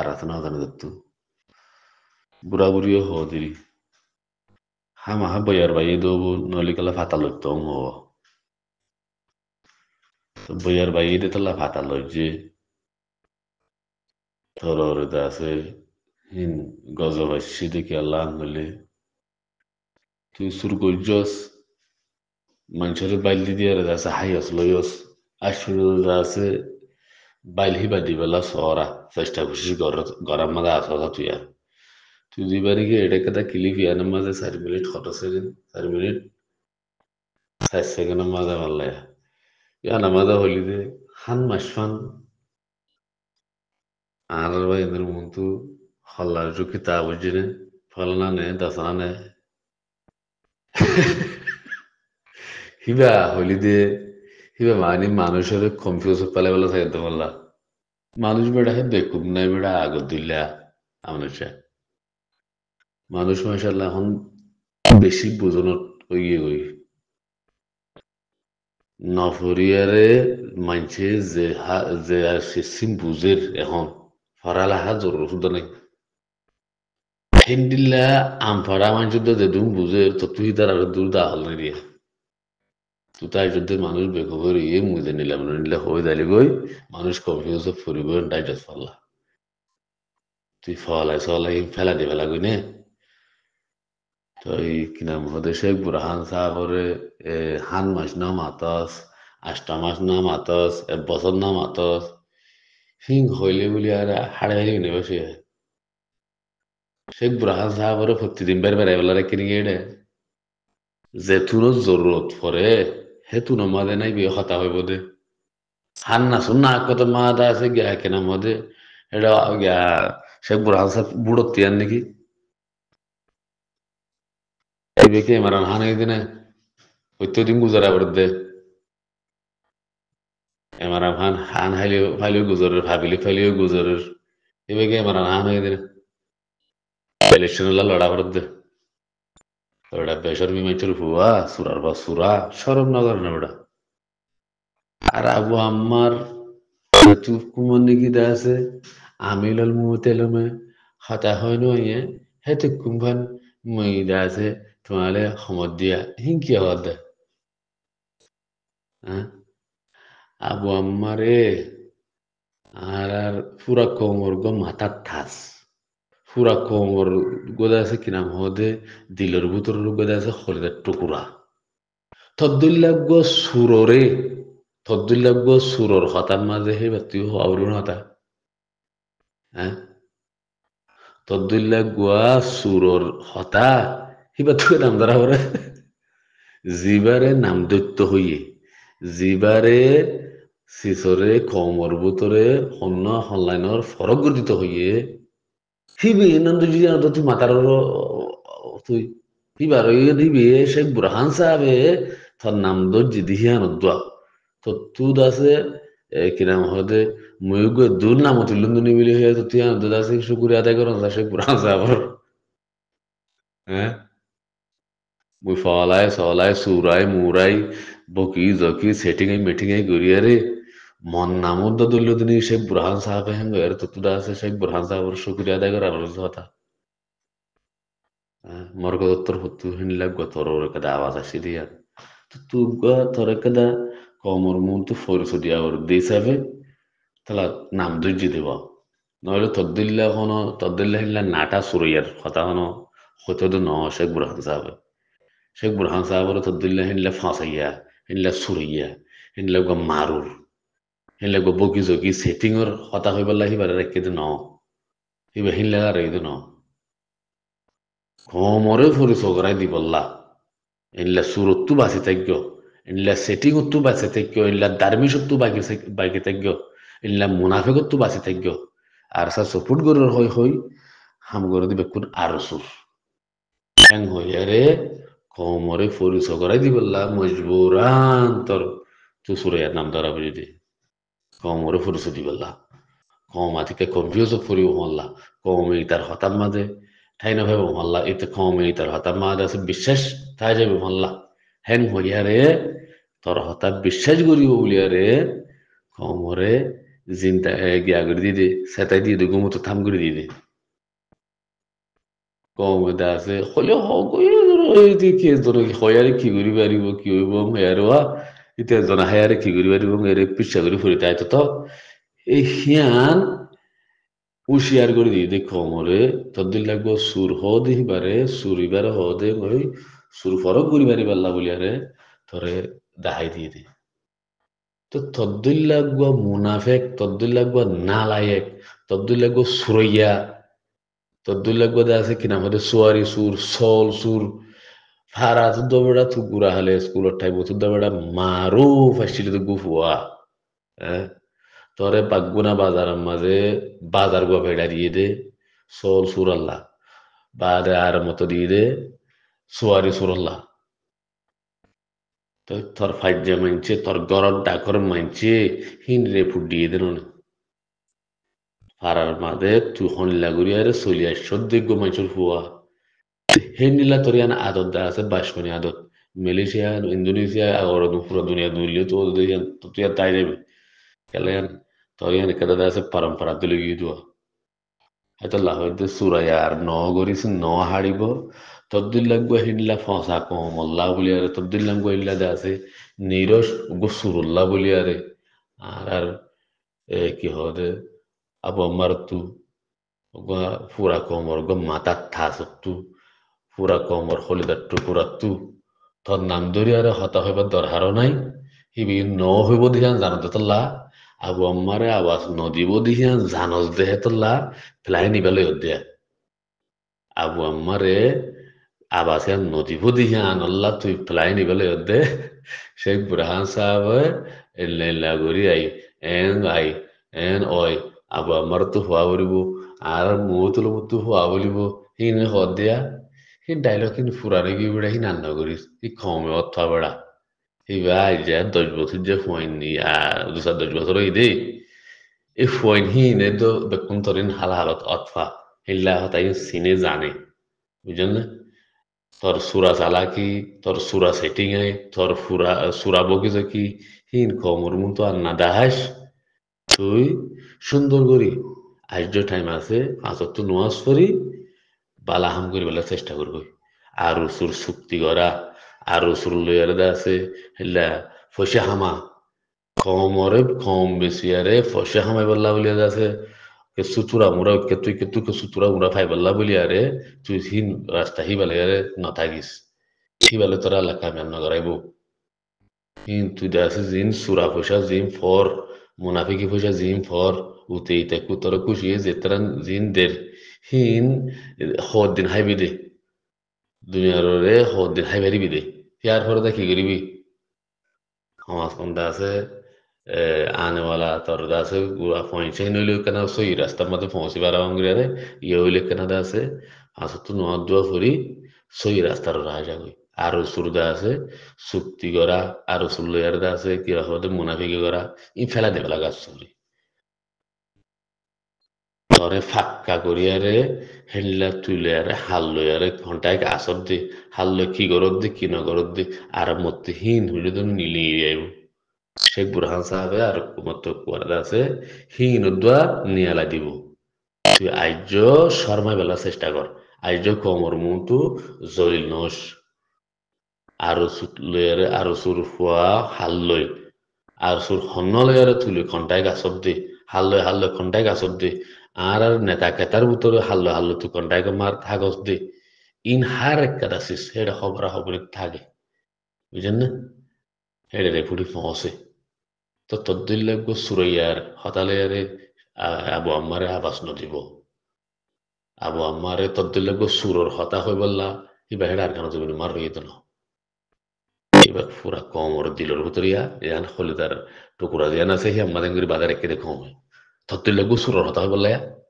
aratnadangatu buraburiyo hodiri hama ha bayar bayi dobu nolikala fatalottong ho bayar bayi de tala fatalojje toror dase hin gozobashi de ki allah ngole tu surgojos manchore balli diye dase hayos loyos ashuru dase baylihiba diba la soora sashta kushish goramada asosa tuya tu dibari ke ede kada kilif yana maze sari minute khoto serin sari minute sas segana maze vallaya yana maze holide han mashfan anar ba indir muntu hallar ju kitab jine falana ne dasana ne hiba holide ইবে মানে মানুষের confuse পালে বলে থাকে তো বললা মানুষ বেড়া হ্যাঁ বেকুব নাই বেড়া আগ দিল্লা মানুষে মানুষ মাসাল্লাহ এখন বেশি বোঝানোর ইয়ে কই নফরিয়ারে মানছে যে হা যে আর সিস্টেম বুঝের এখন হা জোর শুদ্ধ নাই হিন্দিল্লা আমফারা মানুষ যে দুম বুঝের তো তুই তার দূর দা হল নাই দিয়া তাই যদি মানুষ বেখবর ইয়ে মুদে নিলাম নিলে হয়ে দালি গই মানুষ কনফিউজ ফুরিব ডাইজেস ফাল্লা তুই ফলাই সলাই ফেলা দিয়ে ফেলা গইনে তো এই কিনা মহোদয় শেখ বুরহান সাহাবরে হান মাস না মাতস আষ্টা মাস না মাতস এক বছর না মাতস হিং হইলে বলি আর হাড়ে হাড়ি নেবে সে শেখ বুরহান সাহাবরে প্রতিদিন বের বেড়াই বলার কিনে গেড়ে যে তুরো জরুরত পরে হেতু made nai be hata hoy bode hanna sunna hakko ma da se gya kena mode এটা শেখ বুরহান সাহেব বুড়ো তিয়ান নাকি এই বেকে ইমরান হান এই দিনে অত্যধিক গুজারা করে দে ইমরান খান হান হাইলিও ফাইলিও গুজরের ফাবিলি ফাইলিও গুজরের এই বেকে হান এই দিনে ইলেকশন লড়া করে দে এটা বেসরমি মাইচুর ভুয়া সুরার বা সুরা সরম নগর না ওটা আর আবু আম্মার চুপ কুমন আছে আমিল আমিলল মুতেলমে হতা হয় নয়ে হেতু কুম্ভান মই আছে তোমালে সমত দিয়া হিংকি হওয়ার দে আবু আম্মারে আর আর পুরা কোমর গো মাথার থাস পুরা কোমর গোদা আছে কিনা মহদে দিলের ভিতর গোদা আছে হলিদার টুকুরা থদ্দুল্লাভ সুররে থদ্দুল্লাভ সুরর হতার মাঝে হে ব্যক্তি তুই হওয়া হতা হ্যাঁ থদ্দুল্লাভ সুরর হতা হিবা তুই নাম ধরা হরে জিবারে নাম দৈত্য হইয়ে জিবারে সিসরে কমর বুতরে অন্য অনলাইনের ফরক গঠিত হইয়ে হিবি নন্দুজি তুই মাতার তুই পিবার দিবি সেই বুরহান সাহেবে তার নাম দর্জি দিহিয়ান দোয়া তো তুদ আছে কিরাম হতে ময়ূগ দূর নাম তুই লুন্দুনি মিলি হয়ে তো তুই দুধ আছে শুকুর আদায় করো সে বুরহান সাহেব হ্যাঁ মুই ফলায় সলায় সুরায় মুরাই বকি জকি সেটিং মিটিং করিয়া মন মন্নামুদ্দুল্লুদ্দিনী শেখ বুরহান সাহাবে হেঙ্গ এর তত্ত্বটা আছে শেখ বুরহান সাহাবের শুক্রিয়া আদায় করার আলোচ কথা দত্তর হ্যাঁ, হত্তু হিনলা গতর কাদা আওয়াজ আসি দিয়া তো তু গতর কাদা কমর তো ফরিসো দিয়া ওর দেসাবে তালা নাম ধৈর্য দেব নইলে তদ্দিল্লা হন তদ্দিল্লা হিল্লা নাটা সুরিয়ার কথা হন হতো ন শেখ বুরহান সাহেব শেখ বুরহান সাহাবের তদ্দিল্লা হিনলা ফাঁসাইয়া হিনলা সুরইয়া হিনলা মারুর হিনলে গো বকি জকি সেটিঙৰ কথা হৈ পেলাই সিবাৰে ৰাখি ন সিবা হিনলে আৰু এইটো ন ঘমৰে ফুৰি চগৰাই দি বল্লা এনলা সুরত্তু বাঁচে থাকব এনলা সেটিংত্তু বাঁচে থাকব এনলা দার্মিসত্তু বাকি বাকি থাকব এনলা মুনাফেকত্তু বাঁচে থাকব আর সা সাপোর্ট গরুর হই হই হাম গরু দিবে কোন আরো সুর হ্যাং হই আরে কমরে ফরিস দি দিবল্লা মজবুরান তোর তুসুরে নাম ধরাবে যদি কমরে qawm ore furu sudiballah qawm atika confuse কম এই তার হতাম মাঝে ঠাই না ভাবে মহল্লা এতে কম এই তার হতাম মাঝে আছে বিশ্বাস তাই যাবে মহল্লা হেন হইয়ারে তোর হতা বিশ্বাস করিব বলিয়া রে কমরে জিনটা গিয়া করে দিদি সেটাই দিয়ে দে গুমতো থাম করে দিদি দে কমে দা আছে হলে হইয়া কি করি পারিব কি হইব হইয়ারে এতিয়া জনাহায়াৰে কি কৰিব পাৰিব এৰে পিছা কৰি ফুৰি তাই তো এই হিয়ান হুঁশিয়ার করে দিয়ে দেখো মরে তদ্দিন লাগবো সুর হদ হিবারে সুর হিবারে হদে ওই সুর ফরক করি পারি পাল্লা বলিয়ারে ধরে দাহাই দিয়ে দে তো তদ্দিন লাগবো মুনাফেক তদ্দিন লাগবো নালায়েক তদ্দিন লাগবো সুরইয়া তদ্দিন লাগবো দে আছে কিনা আমাদের সোয়ারি সুর সল সুর hara tuddo beda tugura hale school otai bo tuddo beda maruf ashile to gufwa তরে পাগুনা বাজারের মাঝে বাজার গো ভেড়া দিয়ে দে সোল সুরাল্লা বাদ আর মতো দিয়ে দে সুয়ারি সুরাল্লা তো তোর ফাইজে মানছে তোর গরম ডাকর মানছে হিনরে ফুট দিয়ে দেন পাড়ার মাঝে তুই হন লাগুরি আরে চলিয়া গো মাইছর ফুয়া হেন নিলা তোৰ আদত দা আছে বাইশ খনি আদত মালয়েশিয়া ইন্দোনেশিয়া আগৰ পুরো দুনিয়া দুলি তো তুই তাই যাবি কেলে তোর কেদা দা আছে পরম্পরা তুলে গিয়ে দুয়া হয়তো লাহতে সুরায়ার ন গরিছে ন হাড়িব তদ্দুল্লা গু আহিলা ফসা কম অল্লাহ বলিয়ারে তদ্দুল্লা গু আহিলা দা আছে নিরস গু সুরুল্লাহ বলিয়ারে আর আর এ কি হতে আবু আমার তু গা ফুরা কমর গ মাতা থাসক পুৰা কমৰ শলিদাৰটো পুৰা তু তহঁত নামদৰীয়াৰে হতা হৈ বা নাই সি বি ন হৈব দিয়া জান তলা আৰু আমাৰে আৱাজ নদিব দিয়া জানজ দেহে তলা পেলাই নিবলৈ দিয়া আৰু আমাৰে আৱাজ ইয়াত নদীব দিয়া আনল্লা তুই পেলাই নিবলৈ দে সেই বুঢ়া চাহাবে লাগৰি আই এন আই এন অই আবু আমাৰতো হোৱা বুলিব আৰু মোৰ তলবতো হোৱা বুলিব সেইখিনি সদ দিয়া সেই ডাইলগ কিন্তু ফুরারে কি বেড়া সি নান্না করিস সি খমে অর্থ বেড়া এইবার আই যে দশ বছর যে ফোন নি আর দু চার দশ বছর হই দে এই ফোন হি নে তো বেকুন তরিন হাল হালত অথবা হিল্লা হতাই সিনে জানে বুঝলেন না তোর সুরা কি তোর সুরা সেটিং এ তোর ফুরা সুরা বকিজ কি হিন খমর মতো আর না দাহাস তুই সুন্দর করি আজ টাইম আছে পাঁচত্ব নোয়াজ করি বালা হাম করি বলার চেষ্টা করবো আর ওসুর চুক্তি করা আর ওসুর লইয়ারে আছে হেলা ফসে হামা কমরে কম বেশি আরে ফসে হামাই বললা বলিয়া আছে সুতুরা মুরা কে তুই কে তুই সুতুরা মুরা ফাই বললা বলি আরে তুই হিন রাস্তা হি বেলে আরে না থাকিস হি বেলে তোরা আল্লাহ কামিয়াব না করাইব কিন্তু দেখে জিন সুরা পয়সা জিম ফর মুনাফিকি পয়সা জিম ফর উতে ইতে কুতর খুশি যে জিন জিনদের হিন হদ্দিন হাইবি দে দুনিয়ার রে হদ্দিন হাই হারিবি দে ইয়ার পরে তা কি করিবি সমাজ কন্দা আছে আনেওয়ালা তোর আছে গুড়া পৌঁছে নইলে কেন সই রাস্তার মধ্যে পৌঁছিবার আঙ্গুরে রে ইয়ে হইলে কেন আছে আসতো নোয়া দোয়া করি সই রাস্তার রাজা কই আরো সুরদা আছে চুক্তি করা আরো সুল্লয়ার দা আছে কিরা হতে মুনাফিকি করা ই ফেলা দেবেলা গাছ সুরি ঘরে ফাক্কা করিয়ারে তুলে তুলিয়ারে হাল লইয়ারে ঘন্টায় আসর দি হাল লই কি গরত দি কি না নগরত দি আর মতে হীন হইলে তুমি নিলি আইব শেখ বুরহান সাহেবে আর মত কুয়ার আছে হীন উদ্দা নিয়ালা দিব তুই আর্য শর্মা বেলা চেষ্টা কর আর্য কমর মুতু জলিল নস আরো সুত লইয়ারে আরো সুর ফুয়া হাল লই আর সুর হন্ন লইয়ারে তুলে ঘন্টায় গাছত দি হাল লয় হাল লয় ঘন্টায় গাছত দি আর আর ആരാർ നേതാക്കത്താർ ഉത്തര হাল্লো হাল্লো তুকন ডাইগো মার থাকস দে ইন হার একটা সিস হেড খবরা খবরে থাকে বুঝেন না হেডে রে ফুটি ফসে তো তদ্দুল্লাগ্য সুরাইয়ার হতালেয়ারে আবু আম্মারে আবাস নদিব আবু আম্মারে তদ্দুল্লাগ্য সুরর হতা হয়ে বললা ইবা হেডে আর কেন যাবেন মার হয়ে তো না এবার পুরা কমর দিলর ভিতরিয়া এখানে খলিতার টুকুরা দিয়ে না সেই আমাদের বাজারে কেটে কম হয় تحط اللوجو صوره رهطها ولا يعني.